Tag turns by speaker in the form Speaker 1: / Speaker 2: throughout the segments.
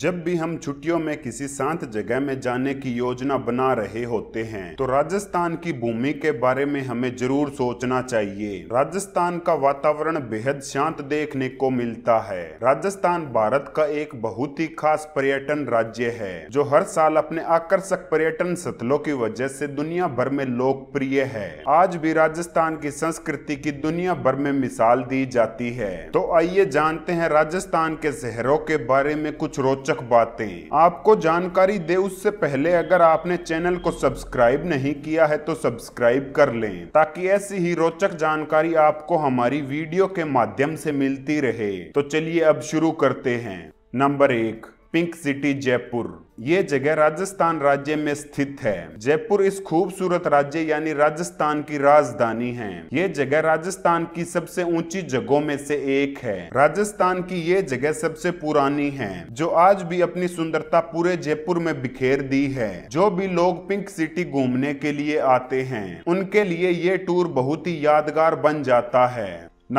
Speaker 1: जब भी हम छुट्टियों में किसी शांत जगह में जाने की योजना बना रहे होते हैं तो राजस्थान की भूमि के बारे में हमें जरूर सोचना चाहिए राजस्थान का वातावरण बेहद शांत देखने को मिलता है राजस्थान भारत का एक बहुत ही खास पर्यटन राज्य है जो हर साल अपने आकर्षक पर्यटन स्थलों की वजह से दुनिया भर में लोकप्रिय है आज भी राजस्थान की संस्कृति की दुनिया भर में मिसाल दी जाती है तो आइए जानते हैं राजस्थान के शहरों के बारे में कुछ रोच रोचक बातें आपको जानकारी दे उससे पहले अगर आपने चैनल को सब्सक्राइब नहीं किया है तो सब्सक्राइब कर लें ताकि ऐसी ही रोचक जानकारी आपको हमारी वीडियो के माध्यम से मिलती रहे तो चलिए अब शुरू करते हैं नंबर एक पिंक सिटी जयपुर ये जगह राजस्थान राज्य में स्थित है जयपुर इस खूबसूरत राज्य यानी राजस्थान की राजधानी है ये जगह राजस्थान की सबसे ऊंची जगहों में से एक है राजस्थान की ये जगह सबसे पुरानी है जो आज भी अपनी सुंदरता पूरे जयपुर में बिखेर दी है जो भी लोग पिंक सिटी घूमने के लिए आते हैं उनके लिए ये टूर बहुत ही यादगार बन जाता है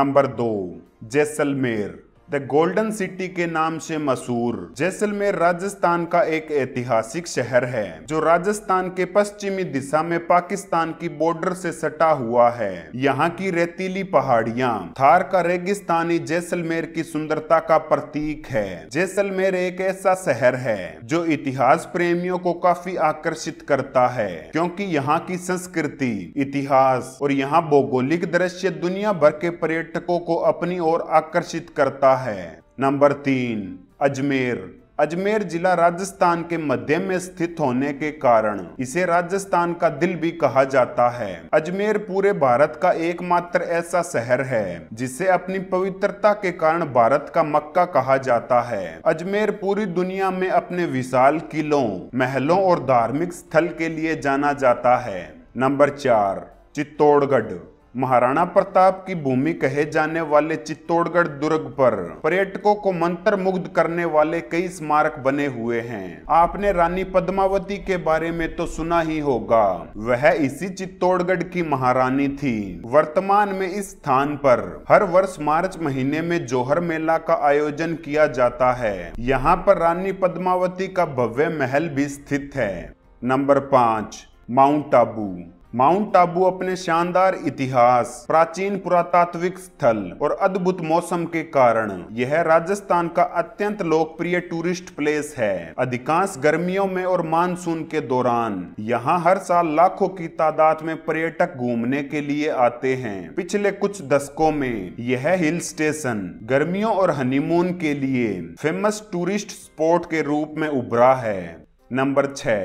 Speaker 1: नंबर दो जैसलमेर द गोल्डन सिटी के नाम से मशहूर जैसलमेर राजस्थान का एक ऐतिहासिक शहर है जो राजस्थान के पश्चिमी दिशा में पाकिस्तान की बॉर्डर से सटा हुआ है यहाँ की रेतीली पहाड़ियाँ थार का रेगिस्तानी जैसलमेर की सुंदरता का प्रतीक है जैसलमेर एक ऐसा शहर है जो इतिहास प्रेमियों को काफी आकर्षित करता है क्योंकि यहाँ की संस्कृति इतिहास और यहाँ भौगोलिक दृश्य दुनिया भर के पर्यटकों को अपनी ओर आकर्षित करता है नंबर तीन अजमेर अजमेर जिला राजस्थान के मध्य में स्थित होने के कारण इसे राजस्थान का दिल भी कहा जाता है अजमेर पूरे भारत का एकमात्र ऐसा शहर है जिसे अपनी पवित्रता के कारण भारत का मक्का कहा जाता है अजमेर पूरी दुनिया में अपने विशाल किलों महलों और धार्मिक स्थल के लिए जाना जाता है नंबर चार चित्तौड़गढ़ महाराणा प्रताप की भूमि कहे जाने वाले चित्तौड़गढ़ दुर्ग पर पर्यटकों को मंत्र मुग्ध करने वाले कई स्मारक बने हुए हैं आपने रानी पद्मावती के बारे में तो सुना ही होगा वह इसी चित्तौड़गढ़ की महारानी थी वर्तमान में इस स्थान पर हर वर्ष मार्च महीने में जोहर मेला का आयोजन किया जाता है यहाँ पर रानी पद्मावती का भव्य महल भी स्थित है नंबर पाँच माउंट आबू माउंट आबू अपने शानदार इतिहास प्राचीन पुरातात्विक स्थल और अद्भुत मौसम के कारण यह राजस्थान का अत्यंत लोकप्रिय टूरिस्ट प्लेस है अधिकांश गर्मियों में और मानसून के दौरान यहाँ हर साल लाखों की तादाद में पर्यटक घूमने के लिए आते हैं पिछले कुछ दशकों में यह हिल स्टेशन गर्मियों और हनीमून के लिए फेमस टूरिस्ट स्पॉट के रूप में उभरा है नंबर छ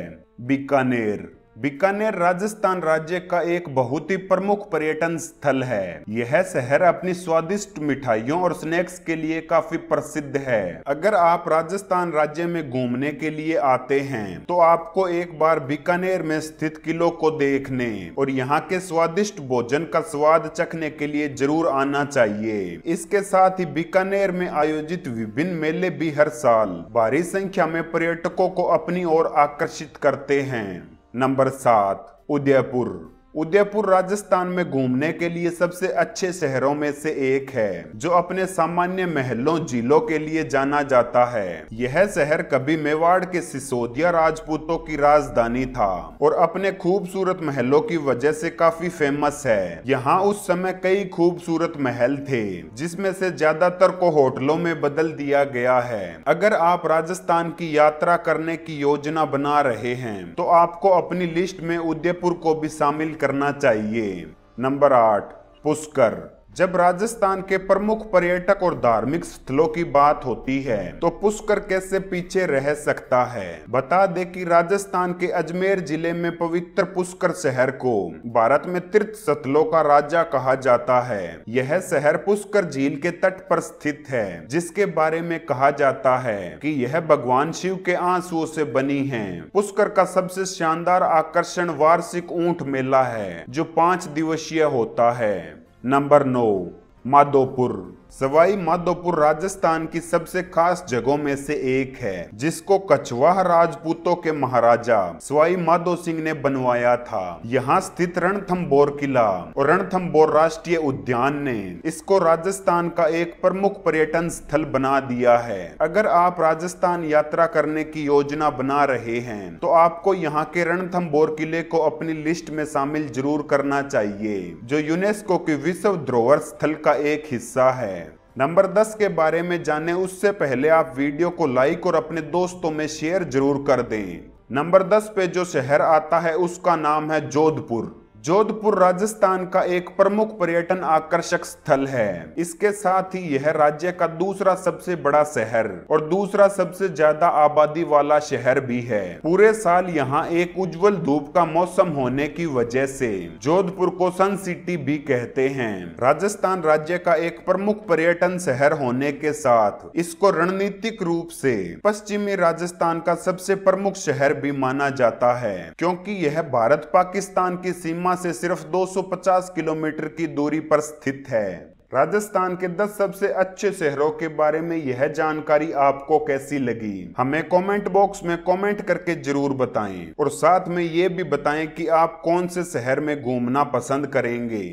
Speaker 1: बीकानेर बीकानेर राजस्थान राज्य का एक बहुत ही प्रमुख पर्यटन स्थल है यह शहर अपनी स्वादिष्ट मिठाइयों और स्नैक्स के लिए काफी प्रसिद्ध है अगर आप राजस्थान राज्य में घूमने के लिए आते हैं तो आपको एक बार बीकानेर में स्थित किलो को देखने और यहाँ के स्वादिष्ट भोजन का स्वाद चखने के लिए जरूर आना चाहिए इसके साथ ही बीकानेर में आयोजित विभिन्न मेले भी हर साल भारी संख्या में पर्यटकों को अपनी ओर आकर्षित करते हैं नंबर सात उदयपुर उदयपुर राजस्थान में घूमने के लिए सबसे अच्छे शहरों में से एक है जो अपने सामान्य महलों जिलों के लिए जाना जाता है यह शहर कभी मेवाड़ के सिसोदिया राजपूतों की राजधानी था और अपने खूबसूरत महलों की वजह से काफी फेमस है यहाँ उस समय कई खूबसूरत महल थे जिसमें से ज्यादातर को होटलों में बदल दिया गया है अगर आप राजस्थान की यात्रा करने की योजना बना रहे हैं तो आपको अपनी लिस्ट में उदयपुर को भी शामिल करना चाहिए नंबर आठ पुष्कर जब राजस्थान के प्रमुख पर्यटक और धार्मिक स्थलों की बात होती है तो पुष्कर कैसे पीछे रह सकता है बता दे कि राजस्थान के अजमेर जिले में पवित्र पुष्कर शहर को भारत में तीर्थ स्थलों का राजा कहा जाता है यह शहर पुष्कर झील के तट पर स्थित है जिसके बारे में कहा जाता है कि यह भगवान शिव के आंसुओं से बनी है पुष्कर का सबसे शानदार आकर्षण वार्षिक ऊँट मेला है जो पाँच दिवसीय होता है नंबर नौ माधोपुर सवाई माधोपुर राजस्थान की सबसे खास जगहों में से एक है जिसको कछवाह राजपूतों के महाराजा सवाई माधो सिंह ने बनवाया था यहाँ स्थित रणथम्बोर किला और रणथम्बोर राष्ट्रीय उद्यान ने इसको राजस्थान का एक प्रमुख पर्यटन स्थल बना दिया है अगर आप राजस्थान यात्रा करने की योजना बना रहे हैं तो आपको यहाँ के रणथम्बोर किले को अपनी लिस्ट में शामिल जरूर करना चाहिए जो यूनेस्को के विश्व धरोहर स्थल का एक हिस्सा है नंबर 10 के बारे में जानें उससे पहले आप वीडियो को लाइक और अपने दोस्तों में शेयर जरूर कर दें नंबर 10 पे जो शहर आता है उसका नाम है जोधपुर जोधपुर राजस्थान का एक प्रमुख पर्यटन आकर्षक स्थल है इसके साथ ही यह राज्य का दूसरा सबसे बड़ा शहर और दूसरा सबसे ज्यादा आबादी वाला शहर भी है पूरे साल यहाँ एक उज्जवल धूप का मौसम होने की वजह से जोधपुर को सन सिटी भी कहते हैं राजस्थान राज्य का एक प्रमुख पर्यटन शहर होने के साथ इसको रणनीतिक रूप से पश्चिमी राजस्थान का सबसे प्रमुख शहर भी माना जाता है क्योंकि यह भारत पाकिस्तान की सीमा सीमा से सिर्फ 250 किलोमीटर की दूरी पर स्थित है राजस्थान के 10 सबसे अच्छे शहरों के बारे में यह जानकारी आपको कैसी लगी हमें कमेंट बॉक्स में कमेंट करके जरूर बताएं और साथ में ये भी बताएं कि आप कौन से शहर में घूमना पसंद करेंगे